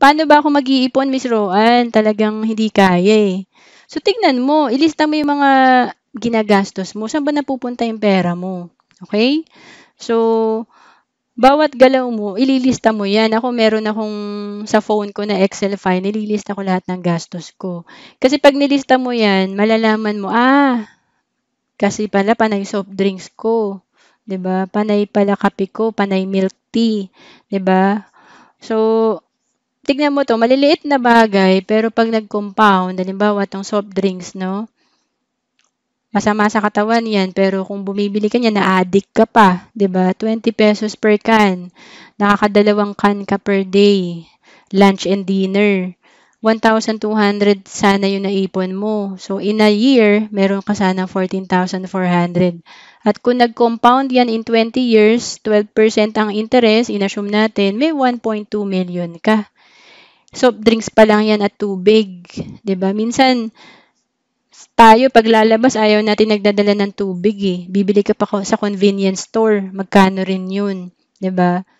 paano ba ako mag-iipon, Miss Roan? Talagang hindi kaya eh. So, tignan mo, ilista mo yung mga ginagastos mo. Saan ba napupunta yung pera mo? Okay? So, bawat galaw mo, ililista mo yan. Ako meron akong sa phone ko na Excel file, nililista ko lahat ng gastos ko. Kasi pag nilista mo yan, malalaman mo, ah, kasi pala panay soft drinks ko. 'di ba? Panay pala kape ko, panay milk tea, 'di ba? So, tignan mo to, maliliit na bagay, pero pag nag-compound, halimbawa itong soft drinks, no? Masama sa katawan yan, pero kung bumibili ka niya, na-addict ka pa, ba diba? 20 pesos per can, nakakadalawang can ka per day, lunch and dinner. 1,200 sana yung naipon mo. So, in a year, meron ka sana 14,400. At kung nag-compound yan in 20 years, 12% ang interest, inassume natin, may 1.2 million ka soft drinks pa lang yan at tubig. ba diba? Minsan, tayo paglalabas, ayaw natin nagdadala ng tubig eh. Bibili ka pa ko sa convenience store, magkano rin 'yun, 'di ba?